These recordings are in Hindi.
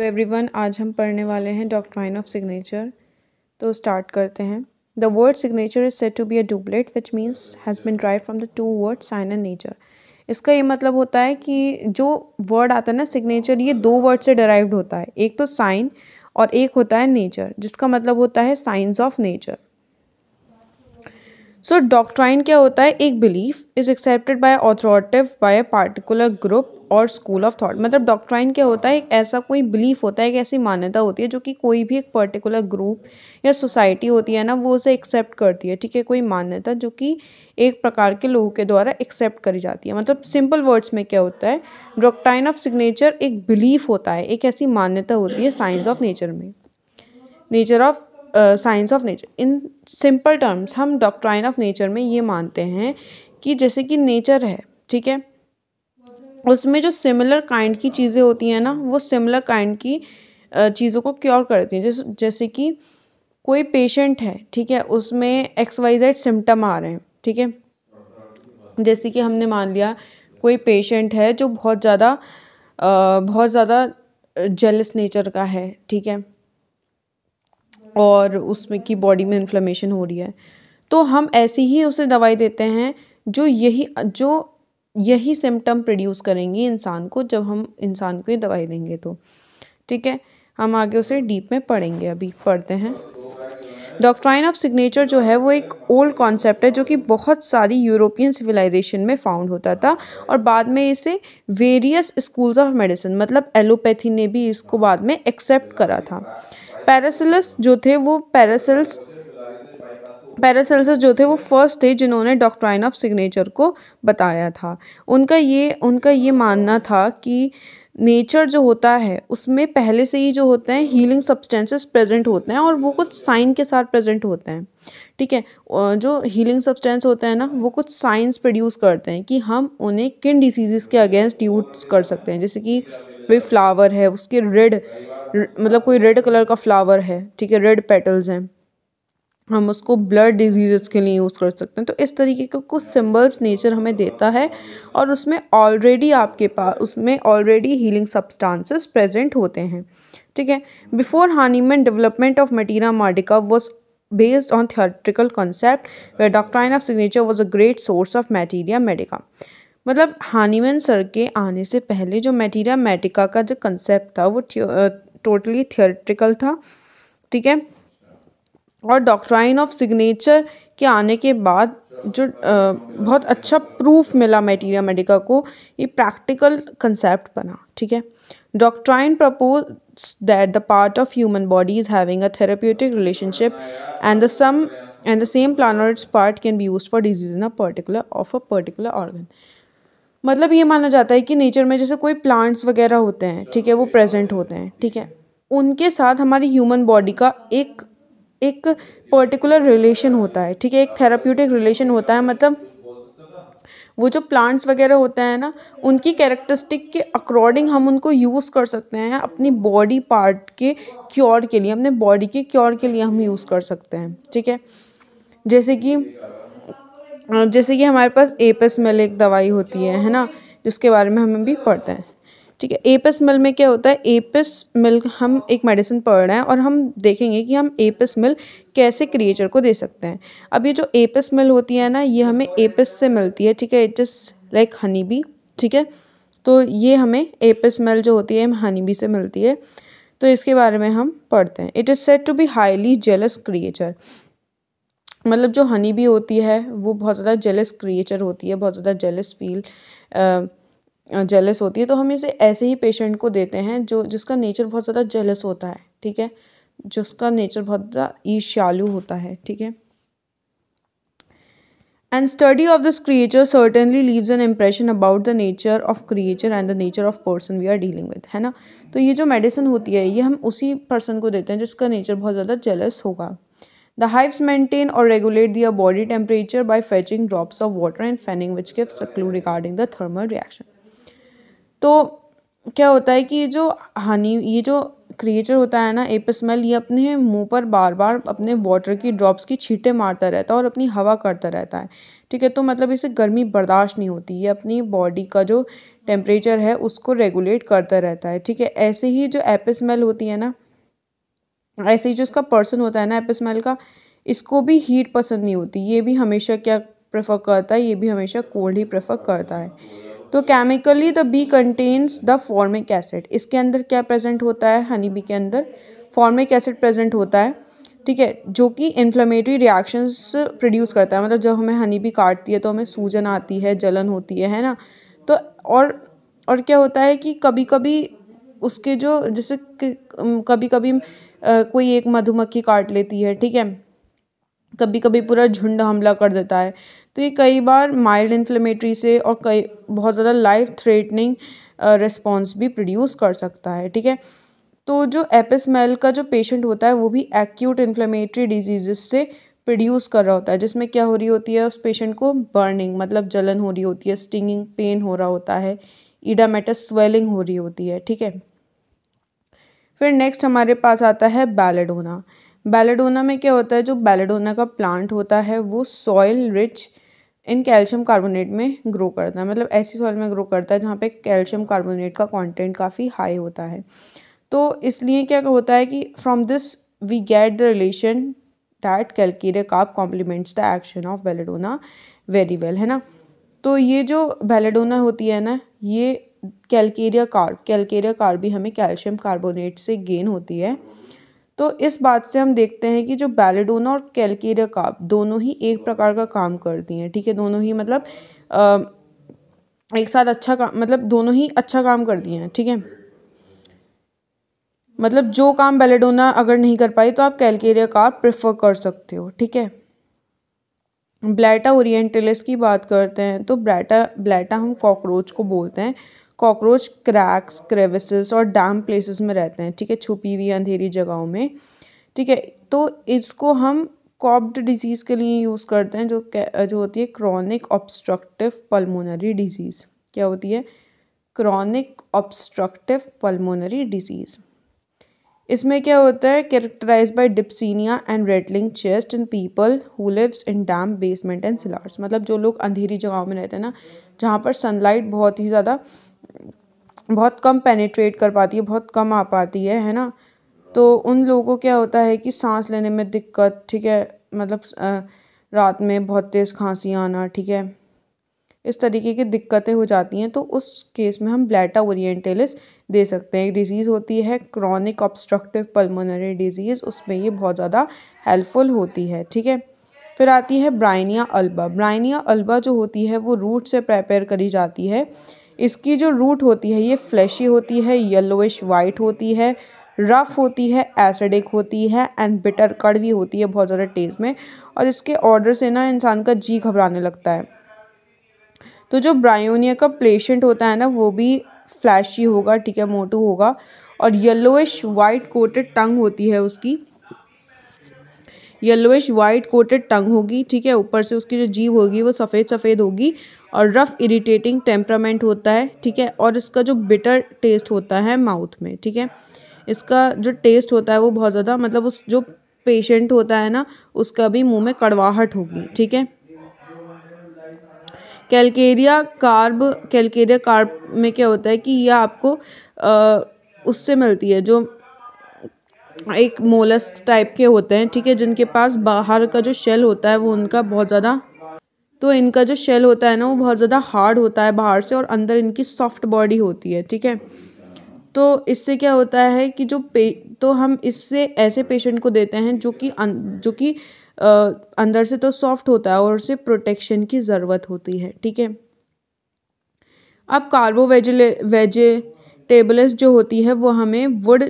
तो एवरीवन आज हम पढ़ने वाले हैं डॉक्ट्राइन ऑफ सिग्नेचर तो स्टार्ट करते हैं the word signature is said to be a duplet which means has been derived from the two word sign and nature इसका ये मतलब होता है कि जो वर्ड आता है ना सिग्नेचर ये दो वर्ड से डराइव्ड होता है एक तो साइन और एक होता है नेचर जिसका मतलब होता है science of nature so doctrine क्या होता है एक belief is accepted by authoritative by a particular group और स्कूल ऑफ थॉट मतलब डॉक्ट्राइन क्या होता है एक ऐसा कोई बिलीफ होता है एक ऐसी मान्यता होती है जो कि कोई भी एक पर्टिकुलर ग्रुप या सोसाइटी होती है ना वो उसे एक्सेप्ट करती है ठीक है कोई मान्यता जो कि एक प्रकार के लोगों के द्वारा एक्सेप्ट करी जाती है मतलब सिंपल वर्ड्स में क्या होता है डॉक्ट्राइन ऑफ सिग्नेचर एक बिलीफ होता है एक ऐसी मान्यता होती है साइंस ऑफ नेचर में nature of science of nature in simple terms हम डॉक्ट्राइन ऑफ नेचर में ये मानते हैं कि जैसे कि नेचर है ठीक है उसमें जो सिमिलर काइंड की चीज़ें होती हैं ना वो सिमिलर काइंड की चीज़ों को क्योर करती हैं जैसे जैसे कि कोई पेशेंट है ठीक है उसमें एक्स वाई जेड सिम्टम आ रहे हैं ठीक है जैसे कि हमने मान लिया कोई पेशेंट है जो बहुत ज़्यादा बहुत ज़्यादा जेलस नेचर का है ठीक है और उसमें की बॉडी में इन्फ्लेमेशन हो रही है तो हम ऐसी ही उसे दवाई देते हैं जो यही जो यही सिम्टम प्रोड्यूस करेंगी इंसान को जब हम इंसान को ये दवाई देंगे तो ठीक है हम आगे उसे डीप में पढ़ेंगे अभी पढ़ते हैं डॉक्ट्राइन ऑफ सिग्नेचर जो है वो एक ओल्ड कॉन्सेप्ट है जो कि बहुत सारी यूरोपियन सिविलाइजेशन में फाउंड होता था और बाद में इसे वेरियस स्कूल्स ऑफ मेडिसिन मतलब एलोपैथी ने भी इसको बाद में एक्सेप्ट करा था पैरासिलस जो थे वो पैरासिल्स पैरासेल्सस जो थे वो फर्स्ट थे जिन्होंने डॉक्ट्राइन ऑफ सिग्नेचर को बताया था उनका ये उनका ये मानना था कि नेचर जो होता है उसमें पहले से ही जो होते हैं हीलिंग सब्सटेंसेस प्रेजेंट होते हैं और वो कुछ साइन के साथ प्रेजेंट होते हैं ठीक है जो हीलिंग सब्सटेंस होते हैं ना वो कुछ साइंस प्रोड्यूस करते हैं कि हम उन्हें किन डिसीज़ के अगेंस्ट यूज कर सकते हैं जैसे कि वे फ्लावर है उसके रेड मतलब कोई रेड कलर का फ्लावर है ठीक है रेड पेटल्स हैं हम उसको ब्लड डिजीज़ के लिए यूज़ कर सकते हैं तो इस तरीके के कुछ सिम्बल्स नेचर हमें देता है और उसमें ऑलरेडी आपके पास उसमें ऑलरेडी हीलिंग सब्सटेंसेस प्रेजेंट होते हैं ठीक है before Hahnemann development of materia medica was based on theoretical concept way doctrine of signature was a great source of materia medica मतलब हानीमैन सर के आने से पहले जो मेटीरिया मेडिका का जो कंसेप्ट था वो टोटली थियोरेटिकल था ठीक है और डॉक्ट्राइन ऑफ सिग्नेचर के आने के बाद जो आ, बहुत अच्छा प्रूफ मिला मेटीरिया मेडिका को ये प्रैक्टिकल कंसेप्ट बना ठीक है doctrine propose that the part of human body is having a therapeutic relationship and the some and the same plant part can be use for disease in a particular of a particular organ मतलब ये माना जाता है कि नेचर में जैसे कोई प्लांट्स वगैरह होते हैं ठीक है वो प्रेजेंट होते हैं ठीक है उनके साथ हमारी ह्यूमन बॉडी का एक एक पर्टिकुलर रिलेशन होता है ठीक है एक थेराप्यूटिक रिलेशन होता है मतलब वो जो प्लांट्स वगैरह होते हैं ना उनकी कैरेक्टरिस्टिक के अकॉर्डिंग हम उनको यूज़ कर सकते हैं अपनी बॉडी पार्ट के क्योर के लिए अपने बॉडी के क्योर के लिए हम यूज़ कर सकते हैं ठीक है जैसे कि जैसे कि हमारे पास एपस मेल एक दवाई होती है है ना जिसके बारे में हम भी पढ़ते हैं ठीक है एपस मेल में क्या होता है मेल हम एक मेडिसिन पढ़ रहे हैं और हम देखेंगे कि हम एपस मेल कैसे क्रिएचर को दे सकते हैं अब ये जो एपस मेल होती है ना ये हमें एपस से मिलती है ठीक है it is like honey bee ठीक है तो ये हमें एपस मेल जो होती है हनी बी से मिलती है तो इसके बारे में हम पढ़ते हैं it is said to be highly jealous creature मतलब जो हनी बी होती है वो बहुत ज़्यादा जेलस क्रिएचर होती है बहुत ज़्यादा जेलस फील जेलस होती है तो हम इसे ऐसे ही पेशेंट को देते हैं जो जिसका नेचर बहुत ज़्यादा जेलस होता है ठीक है जिसका नेचर बहुत ज़्यादा ईर्ष्यालु होता है ठीक है and study of this creature certainly leaves an impression about the nature of creature and the nature of person we are dealing with है ना तो ये जो medicine होती है ये हम उसी person को देते हैं जिसका nature बहुत ज़्यादा jealous होगा The hives maintain or regulate their body temperature by fetching drops of water and fanning which gives a clue regarding the thermal reaction. तो क्या होता है कि ये जो हनी ये जो क्रिएचर होता है ना स्मेल ये अपने मुंह पर बार बार अपने वाटर की ड्रॉप्स की छींटे मारता रहता है और अपनी हवा करता रहता है ठीक है तो मतलब इसे गर्मी बर्दाश्त नहीं होती ये अपनी बॉडी का जो टेम्परेचर है उसको रेगुलेट करता रहता है ठीक है ऐसे ही जो स्मेल होती है ना ऐसे ही जो इसका पर्सन होता है ना एपिसमेल का इसको भी हीट पसंद नहीं होती ये भी हमेशा क्या प्रेफर करता है ये भी हमेशा कोल्ड ही प्रेफर करता है तो chemically the bee contains the formic acid इसके अंदर क्या प्रेजेंट होता है हनी बी के अंदर फॉर्मिक एसिड प्रेजेंट होता है ठीक है जो कि इन्फ्लेमेटरी रिएक्शंस प्रोड्यूस करता है मतलब जब हमें हनी भी काटती है तो हमें सूजन आती है जलन होती है है ना तो और और क्या होता है कि कभी कभी उसके जो जैसे कभी कभी कोई एक मधुमक्खी काट लेती है ठीक है कभी कभी पूरा झुंड हमला कर देता है तो ये कई बार माइल्ड इन्फ्लेमेटरी से और कई बहुत ज़्यादा लाइफ थ्रेटनिंग रिस्पॉन्स भी प्रोड्यूस कर सकता है ठीक है तो जो एपिसमेल का जो पेशेंट होता है वो भी एक्यूट इन्फ्लेमेटरी डिजीज़ से प्रोड्यूस कर रहा होता है जिसमें क्या हो रही होती है उस पेशेंट को बर्निंग मतलब जलन हो रही होती है स्टिंगिंग पेन हो रहा होता है ईडामेटस स्वेलिंग हो रही होती है ठीक है फिर नेक्स्ट हमारे पास आता है बैलेडोना बैलेडोना में क्या होता है जो बैलेडोना का प्लांट होता है वो soil rich in calcium carbonate में ग्रो करता है मतलब ऐसी सॉइल में ग्रो करता है जहाँ पे कैल्शियम कार्बोनेट का कंटेंट काफ़ी हाई होता है तो इसलिए क्या होता है कि from this we get the relation that calcarea carb complements the action of belladonna very well है ना तो ये जो बेलेडोना होती है ना ये कैलकेरिया कार्ब कैलकेरिया कार्ब भी हमें कैल्शियम कार्बोनेट से गेन होती है तो इस बात से हम देखते हैं कि जो बैलेडोना और कैलकेरिया कार्ब दोनों ही एक प्रकार का काम करती हैं ठीक है दोनों ही मतलब एक साथ अच्छा काम मतलब दोनों ही अच्छा काम करती हैं ठीक है थीके? मतलब जो काम बेलेडोना अगर नहीं कर पाई तो आप कैलकेरिया कार्ब प्रेफर कर सकते हो ठीक है ब्लैटा ओरिएंटलिस की बात करते हैं तो ब्लैटा ब्लैटा हम कॉकरोच को बोलते हैं कॉकरोच क्रैक्स क्रेविसेस और डैम प्लेसेस में रहते हैं ठीक है छुपी हुई अंधेरी जगहों में ठीक है तो इसको हम कॉप्ड डिजीज़ के लिए यूज़ करते हैं जो जो होती है क्रॉनिक ऑब्स्ट्रक्टिव पल्मोनरी डिजीज़ क्या होती है क्रॉनिक ऑब्स्ट्रक्टिव पल्मोनरी डिजीज़ इसमें क्या होता है characterised by dyspnoea and rattling chest in people who lives in damp basement and cellars मतलब जो लोग अंधेरी जगहों में रहते हैं ना जहाँ पर सनलाइट बहुत ही ज़्यादा बहुत कम पेनिट्रेट कर पाती है बहुत कम आ पाती है है ना तो उन लोगों को क्या होता है कि सांस लेने में दिक्कत ठीक है मतलब रात में बहुत तेज़ खांसी आना ठीक है इस तरीके की दिक्कतें हो जाती हैं तो उस केस में हम ब्लैटा ओरिएंटेलिस दे सकते हैं एक डिज़ीज़ होती है क्रॉनिक ऑब्स्ट्रक्टिव पल्मोनरी डिजीज़ उसमें ये बहुत ज़्यादा हेल्पफुल होती है ठीक है फिर आती है ब्राइनिया अल्बा ब्राइनिया अल्बा जो होती है वो रूट से प्रिपेयर करी जाती है इसकी जो रूट होती है ये फ्लैशी होती है येलोइश वाइट होती है रफ़ होती है एसिडिक होती है एंड बिटर कड़वी होती है बहुत ज़्यादा टेस्ट में और इसके ऑर्डर से ना इंसान का जी घबराने लगता है तो जो ब्रायोनिया का पेशेंट होता है ना वो भी फ्लैशी होगा ठीक है मोटू होगा और येलोइश वाइट कोटेड टंग होती है उसकी येलोइश वाइट कोटेड टंग होगी ठीक है ऊपर से उसकी जो जीव होगी वो सफ़ेद सफ़ेद होगी और रफ इरिटेटिंग टेम्परामेंट होता है ठीक है और इसका जो बिटर टेस्ट होता है माउथ में ठीक है इसका जो टेस्ट होता है वो बहुत ज़्यादा मतलब उस जो पेशेंट होता है ना उसका भी मुंह में कड़वाहट होगी ठीक है कैलकेरिया कार्ब कैलकेरिया कार्ब में क्या होता है कि यह आपको आ, उससे मिलती है जो एक मोलस्क टाइप के होते हैं ठीक है जिनके पास बाहर का जो शेल होता है वो उनका बहुत ज़्यादा तो इनका जो शेल होता है ना वो बहुत ज़्यादा हार्ड होता है बाहर से और अंदर इनकी सॉफ्ट बॉडी होती है ठीक है तो इससे क्या होता है कि जो पे तो हम इससे ऐसे पेशेंट को देते हैं जो कि अं- जो कि अंदर से तो सॉफ्ट होता है और उसे प्रोटेक्शन की ज़रूरत होती है ठीक है अब कार्बोवेजिले वेजिटेबल्स जो होती है वो हमें वुड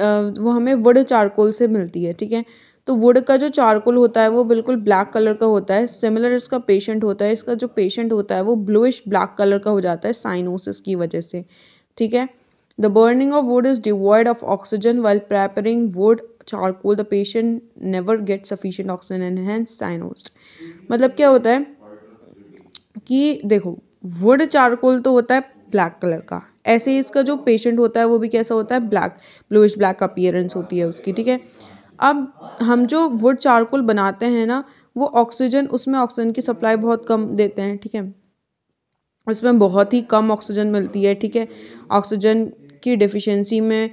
वो हमें वुड चारकोल से मिलती है ठीक है तो वुड का जो चारकोल होता है वो बिल्कुल ब्लैक कलर का होता है सिमिलर इसका पेशेंट होता है इसका जो पेशेंट होता है वो ब्लूइश ब्लैक कलर का हो जाता है साइनोसिस की वजह से ठीक है the burning of wood is devoid of oxygen well preparing wood charcoal the patient never get sufficient oxygen and hence cyanosed मतलब क्या होता है कि देखो वुड चारकोल तो होता है ब्लैक कलर का ऐसे ही इसका जो पेशेंट होता है वो भी कैसा होता है ब्लैक ब्लूइश ब्लैक अपियरेंस होती है उसकी ठीक है अब हम जो वुड चारकोल बनाते हैं ना वो ऑक्सीजन उसमें ऑक्सीजन की सप्लाई बहुत कम देते हैं ठीक है उसमें बहुत ही कम ऑक्सीजन मिलती है ठीक है ऑक्सीजन की डिफिशेंसी में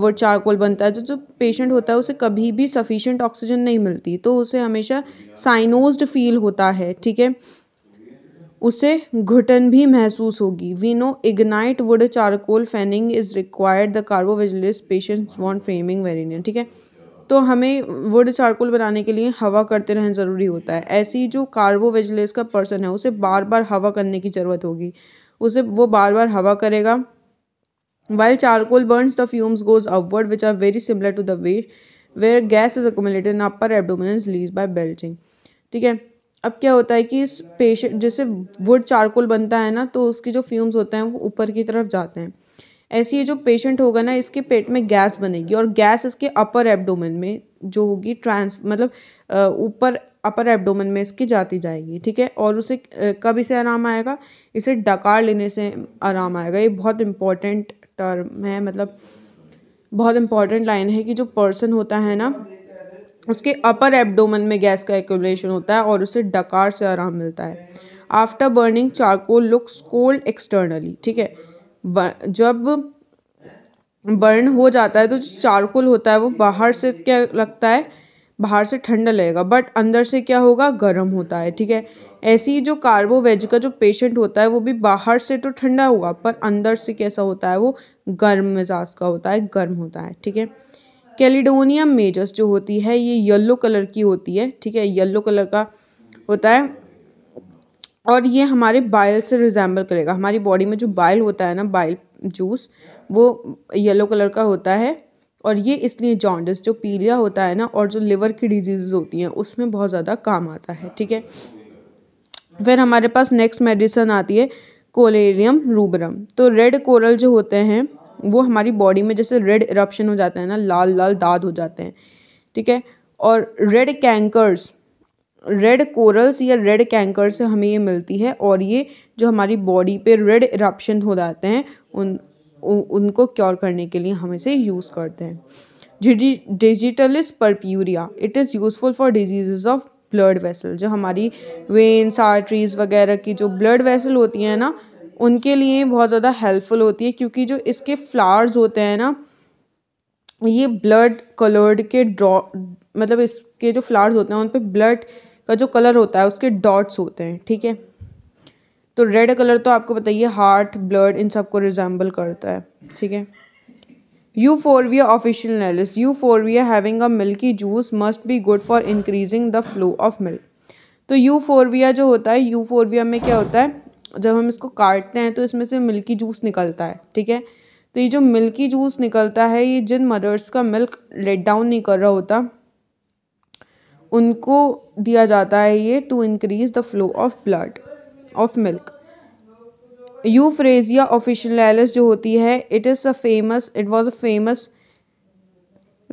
वो चारकोल बनता है तो जो जो पेशेंट होता है उसे कभी भी सफिशेंट ऑक्सीजन नहीं मिलती तो उसे हमेशा साइनोज्ड फील होता है ठीक है उसे घुटन भी महसूस होगी we know ignite wood charcoal fanning is required the carbo vegetabilis patients want fanning very near ठीक है तो हमें वुड चारकोल बनाने के लिए हवा करते रहना ज़रूरी होता है ऐसी जो कार्बोवेजलेस का पर्सन है उसे बार बार हवा करने की ज़रूरत होगी उसे वो बार बार हवा करेगा while charcoal burns the fumes goes upward which are very similar to the way where gas is accumulated upper abdominal लीज बाय बेल्चिंग ठीक है अब क्या होता है कि इस पेशेंट जैसे वुड चारकोल बनता है ना तो उसकी जो फ्यूम्स होते हैं वो ऊपर की तरफ जाते हैं ऐसे ये जो पेशेंट होगा ना इसके पेट में गैस बनेगी और गैस इसके अपर एब्डोमेन में जो होगी ट्रांस मतलब ऊपर अपर एब्डोमेन में इसकी जाती जाएगी ठीक है और उसे कब इसे आराम आएगा इसे डकार लेने से आराम आएगा ये बहुत इम्पॉर्टेंट टर्म है मतलब बहुत इम्पॉर्टेंट लाइन है कि जो पर्सन होता है ना उसके अपर एब्डोमन में गैस का एक्यूमलेशन होता है और उसे डकार से आराम मिलता है after burning charcoal looks cold externally ठीक है जब बर्न हो जाता है तो जो चारकोल होता है वो बाहर से क्या लगता है बाहर से ठंडा लगेगा बट अंदर से क्या होगा गर्म होता है ठीक है ऐसी ही जो कार्बोवेज का जो पेशेंट होता है वो भी बाहर से तो ठंडा होगा पर अंदर से कैसा होता है वो गर्म मिजाज का होता है गर्म होता है ठीक है कैलिडोनियम मेजर्स जो होती है ये येलो कलर की होती है ठीक है येलो कलर का होता है और ये हमारे बाइल से रिजेंबल करेगा हमारी बॉडी में जो बाइल होता है ना बाइल जूस वो येलो कलर का होता है और ये इसलिए जॉन्डस जो पीलिया होता है ना और जो लिवर की डिजीज़ होती हैं उसमें बहुत ज़्यादा काम आता है ठीक है फिर हमारे पास नेक्स्ट मेडिसन आती है कोलेरियम रूबरम तो रेड कोरल जो होते हैं वो हमारी बॉडी में जैसे रेड इरप्शन हो जाता है ना लाल लाल दाद हो जाते हैं ठीक है और रेड कैंकर्स रेड कोरल्स या रेड कैंकर से हमें ये मिलती है और ये जो हमारी बॉडी पे रेड इरप्शन हो जाते हैं उन उ, उनको क्योर करने के लिए हम इसे यूज़ करते हैं digitalis purpurea it is useful for disease of blood vessel जो हमारी वेन्स आर्टरीज वगैरह की जो ब्लड वेसल होती हैं ना उनके लिए बहुत ज़्यादा हेल्पफुल होती है क्योंकि जो इसके फ्लावर्स होते हैं ना ये ब्लड कलर्ड के ड्रॉ मतलब इसके जो फ्लावर्स होते हैं उन पर ब्लड का जो कलर होता है उसके डॉट्स होते हैं ठीक है तो रेड कलर तो आपको बताइए हार्ट ब्लड इन सब को रिजेंबल करता है ठीक है यू official Euphorbia euphorbia having a milky juice must be good for increasing the flow of milk तो यू फोरविया जो होता है यू फोरविया में क्या होता है जब हम इसको काटते हैं तो इसमें से मिल्की जूस निकलता है ठीक है तो ये जो मिल्की जूस निकलता है ये जिन मदर्स का मिल्क लेट डाउन नहीं कर रहा होता उनको दिया जाता है ये to increase the flow of blood of milk euphrasia officinalis जो होती है it is a famous it was a famous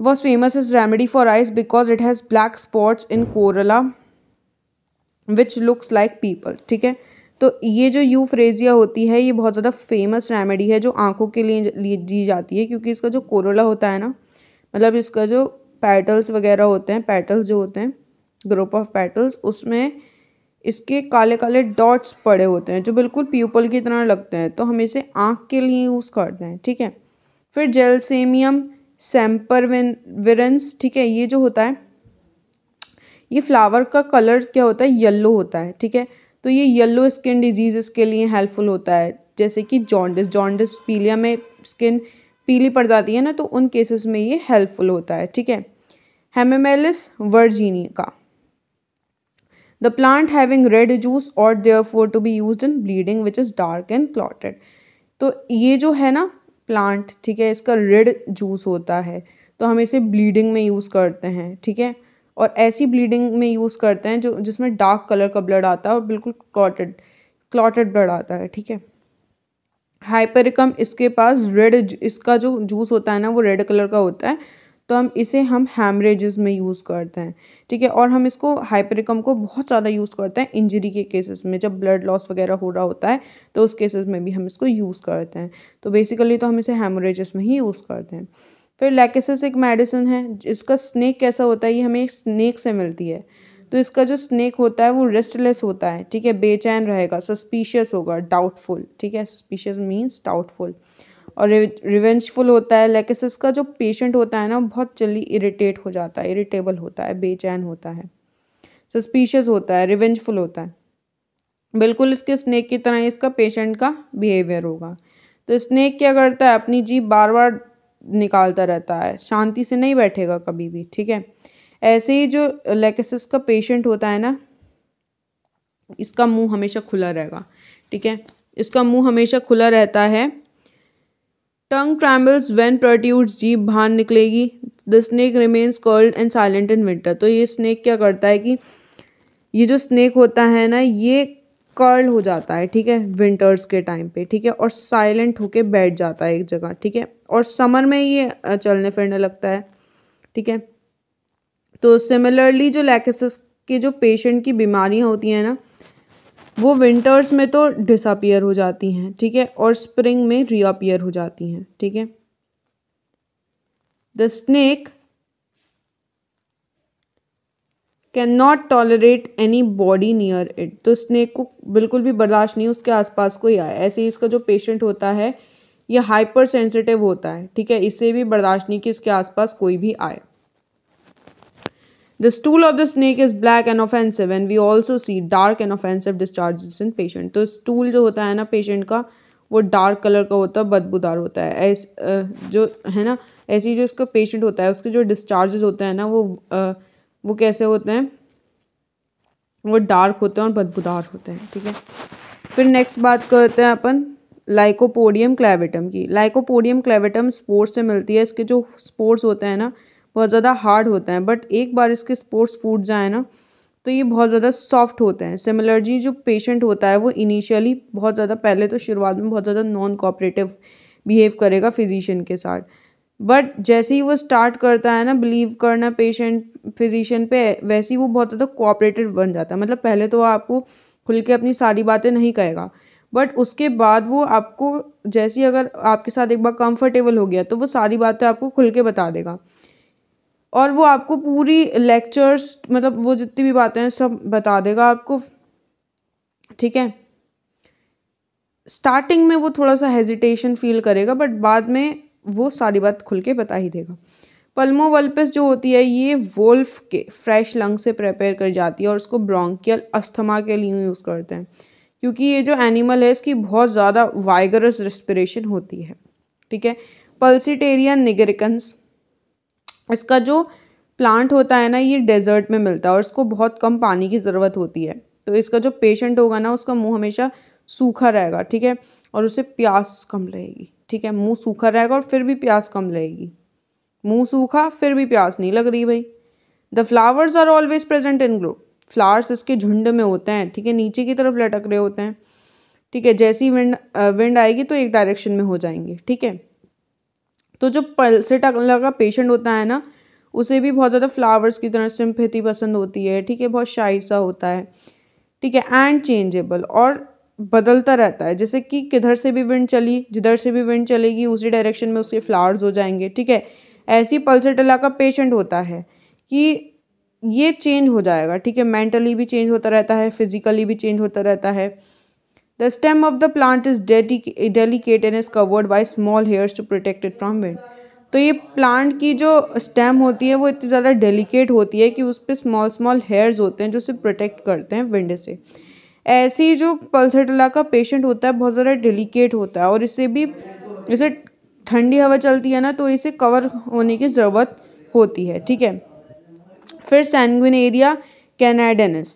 was famous is remedy for eyes because it has black spots in corolla which looks like pupil ठीक है तो ये जो यूफ्रेजिया होती है ये बहुत ज़्यादा फेमस रेमेडी है जो आँखों के लिए दी जाती है क्योंकि इसका जो कोरोला होता है ना मतलब इसका जो पैटल्स वगैरह होते हैं पैटल्स जो होते हैं ग्रुप ऑफ पैटल्स उसमें इसके काले काले डॉट्स पड़े होते हैं जो बिल्कुल प्यूपल की तरह लगते हैं तो हम इसे आँख के लिए यूज़ करते हैं ठीक है फिर जेलसेमियम सैम्पर विरेंस ठीक है ये जो होता है ये फ्लावर का कलर क्या होता है येल्लो होता है ठीक है तो ये येलो स्किन डिजीज़ के लिए हेल्पफुल होता है जैसे कि जॉन्डिस जॉन्डिस पीलिया में स्किन पीली पड़ जाती है ना तो उन केसेस में ये हेल्पफुल होता है ठीक है हेमेमेलिस वर्जीनिया का the plant having red juice और therefore to be use in bleeding which is dark and clotted तो ये जो है ना प्लांट ठीक है इसका रेड जूस होता है तो हम इसे ब्लीडिंग में यूज़ करते हैं ठीक है और ऐसी ब्लीडिंग में यूज़ करते हैं जो जिसमें डार्क कलर का ब्लड आता है और बिल्कुल क्लॉटेड क्लॉटेड ब्लड आता है ठीक है हाइपरिकम इसके पास रेड इसका जो जूस होता है ना वो रेड कलर का होता है तो हम इसे हम हैमरेजेस में यूज़ करते हैं ठीक है और हम इसको हाइपरिकम को बहुत ज़्यादा यूज़ करते हैं इंजरी के केसेस में जब ब्लड लॉस वगैरह हो रहा होता है तो उस केसेस में भी हम इसको यूज़ करते हैं तो बेसिकली तो हम इसे हेमरेज में ही यूज़ करते हैं फिर लैकेसिस एक मेडिसिन है इसका स्नेक कैसा होता है ये हमें एक स्नेक से मिलती है तो इसका जो स्नेक होता है वो रेस्टलेस होता है ठीक है बेचैन रहेगा सस्पिशियस होगा डाउटफुल ठीक है सस्पिशियस मीन्स डाउटफुल और रिवेंजफुल होता है लैकेसिस का जो पेशेंट होता है ना बहुत जल्दी इरीटेट हो जाता है इरीटेबल होता है बेचैन होता है सस्पिशियस होता है रिवेंजफुल होता है बिल्कुल इसके स्नेक की तरह इसका पेशेंट का बिहेवियर होगा तो स्नेक क्या करता है अपनी जीप बार बार निकालता रहता है शांति से नहीं बैठेगा कभी भी ठीक है ऐसे ही जो लेकेसिस का पेशेंट होता है ना इसका मुंह हमेशा खुला रहेगा ठीक है इसका मुंह हमेशा खुला रहता है टंग ट्रैम्बल्स वेन प्रट्यूट जीप बाहर निकलेगी the snake remains curled and silent in winter तो ये स्नेक क्या करता है कि ये जो स्नेक होता है ना ये कर्ल हो जाता है ठीक है विंटर्स के टाइम पे ठीक है और साइलेंट होके बैठ जाता है एक जगह ठीक है और समर में ये चलने फिरने लगता है ठीक है तो सिमिलरली जो लैकेसिस के जो पेशेंट की बीमारियां होती हैं ना वो विंटर्स में तो डिसअपियर हो जाती हैं ठीक है और स्प्रिंग में रीअपियर हो जाती हैं ठीक है the snake can not tolerate anybody near it तो स्नेक को बिल्कुल भी बर्दाश्त नहीं उसके आसपास कोई आया ऐसे ही इसका जो पेशेंट होता है यह हाइपर सेंसिटिव होता है ठीक है इसे भी बर्दाश्त नहीं कि इसके आसपास कोई भी आए the stool of the snake is black and offensive and we also see dark and offensive discharges in patient तो स्टूल जो होता है ना पेशेंट का वो डार्क कलर का होता है बदबूदार होता है ऐस जो है ना ऐसी जो इसका पेशेंट होता है उसके जो डिस्चार्जेस होते हैं ना वो वो कैसे होते हैं वो डार्क होते हैं और बदबूदार होते हैं ठीक है फिर नेक्स्ट बात करते हैं अपन लाइकोपोडियम क्लेविटम की लाइकोपोडियम क्लेविटम स्पोर्ट्स से मिलती है इसके जो स्पोर्ट्स होते हैं ना बहुत ज़्यादा हार्ड होते हैं बट एक बार इसके स्पोर्ट्स फूट जाए ना तो ये बहुत ज़्यादा सॉफ्ट होते हैं सिमिलरली जो पेशेंट होता है वो इनिशियली बहुत ज़्यादा पहले तो शुरुआत में बहुत ज़्यादा नॉन कोऑपरेटिव बिहेव करेगा फिजिशियन के साथ बट जैसे ही वो स्टार्ट करता है ना बिलीव करना पेशेंट फिजिशियन पे वैसे ही वो बहुत ज़्यादा कोऑपरेटिव बन जाता है मतलब पहले तो आपको खुल के अपनी सारी बातें नहीं कहेगा बट उसके बाद वो आपको जैसे ही अगर आपके साथ एक बार कंफर्टेबल हो गया तो वो सारी बातें आपको खुल के बता देगा और वो आपको पूरी लेक्चर्स मतलब वो जितनी भी बातें हैं सब बता देगा आपको ठीक है स्टार्टिंग में वो थोड़ा सा हेजिटेशन फील करेगा बट बाद में वो सारी बात खुल के बता ही देगा पल्मो वल्पस जो होती है ये वोल्फ के फ्रेश लंग से प्रिपेयर कर जाती है और उसको ब्रोंकियल अस्थमा के लिए यूज़ करते हैं क्योंकि ये जो एनिमल है इसकी बहुत ज़्यादा वाइगरस रेस्पिरेशन होती है ठीक है पल्सिटेरियन निगरिकन्स इसका जो प्लांट होता है ना ये डेजर्ट में मिलता है और इसको बहुत कम पानी की ज़रूरत होती है तो इसका जो पेशेंट होगा ना उसका मुंह हमेशा सूखा रहेगा ठीक है और उसे प्यास कम रहेगी ठीक है मुंह सूखा रहेगा और फिर भी प्यास कम लगेगी मुंह सूखा फिर भी प्यास नहीं लग रही भाई the flowers are always present in grow flowers इसके झुंड में होते हैं ठीक है नीचे की तरफ लटक रहे होते हैं ठीक है जैसी विंड विंड आएगी तो एक डायरेक्शन में हो जाएंगे ठीक है तो जो पल्सेटा का पेशेंट होता है ना उसे भी बहुत ज़्यादा फ्लावर्स की तरह सिम्पथी पसंद होती है ठीक है बहुत शाइसा होता है ठीक है एंड चेंजेबल और बदलता रहता है जैसे कि किधर से भी विंड चली जिधर से भी विंड चलेगी उसी डायरेक्शन में उसके फ्लावर्स हो जाएंगे ठीक है ऐसी पल्सेटला का पेशेंट होता है कि ये चेंज हो जाएगा ठीक है मेंटली भी चेंज होता रहता है फिजिकली भी चेंज होता रहता है the stem of the plant is delicate and is covered by small hairs to protect it from wind तो ये प्लांट की जो स्टेम होती है वो इतनी ज़्यादा डेलीकेट होती है कि उस पर स्मॉल स्मॉल हेयर्स होते हैं जो उसे प्रोटेक्ट करते हैं विंड से ऐसी जो पल्सेटला का पेशेंट होता है बहुत ज़्यादा डेलिकेट होता है और इससे भी जैसे ठंडी हवा चलती है ना तो इसे कवर होने की ज़रूरत होती है ठीक है फिर sanguinaria canadensis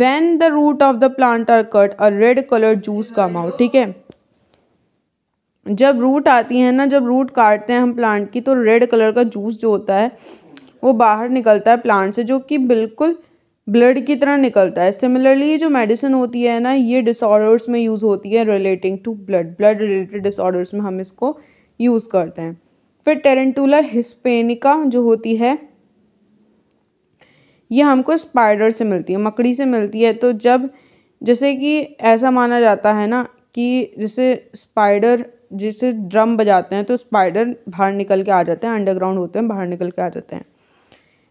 when the root of the plant are cut a red colour juice come out ठीक है जब रूट आती है ना जब रूट काटते हैं हम प्लांट की तो रेड कलर का जूस जो होता है वो बाहर निकलता है प्लांट से जो कि बिल्कुल ब्लड की तरह निकलता है सिमिलरली जो मेडिसिन होती है ना ये डिसऑर्डर्स में यूज़ होती है relating to blood blood related disorders में हम इसको यूज़ करते हैं फिर टेरेंटूला हिस्पेनिका जो होती है ये हमको स्पाइडर से मिलती है मकड़ी से मिलती है तो जब जैसे कि ऐसा माना जाता है ना कि जैसे स्पाइडर जिसे ड्रम बजाते हैं तो स्पाइडर बाहर निकल के आ जाते हैं अंडरग्राउंड होते हैं बाहर निकल के आ जाते हैं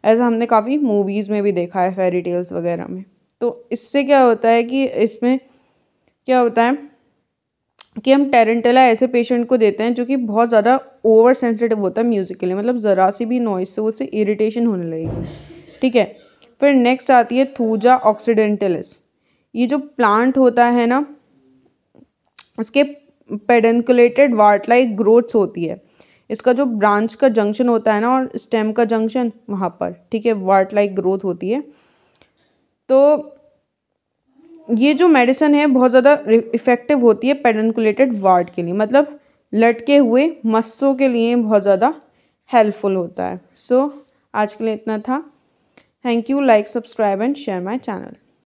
ऐसा हमने काफ़ी मूवीज़ में भी देखा है फेरी टेल्स वगैरह में तो इससे क्या होता है कि इसमें क्या होता है कि हम टेरेंटेला ऐसे पेशेंट को देते हैं जो कि बहुत ज़्यादा ओवर सेंसिटिव होता है म्यूज़िक के लिए मतलब ज़रा सी भी नॉइज से उससे इरिटेशन होने लगेगी ठीक है फिर नेक्स्ट आती है थूजा ऑक्सीडेंटलिस ये जो प्लांट होता है ना उसके पेडेंकुलेटेड वार्ट लाइक ग्रोथ्स होती है इसका जो ब्रांच का जंक्शन होता है ना और स्टेम का जंक्शन वहाँ पर ठीक है वार्ट लाइक ग्रोथ होती है तो ये जो मेडिसन है बहुत ज़्यादा इफ़ेक्टिव होती है पेडनकुलेटेड वार्ड के लिए मतलब लटके हुए मस्सों के लिए बहुत ज़्यादा हेल्पफुल होता है सो so, आज के लिए इतना था thank you like subscribe and share my channel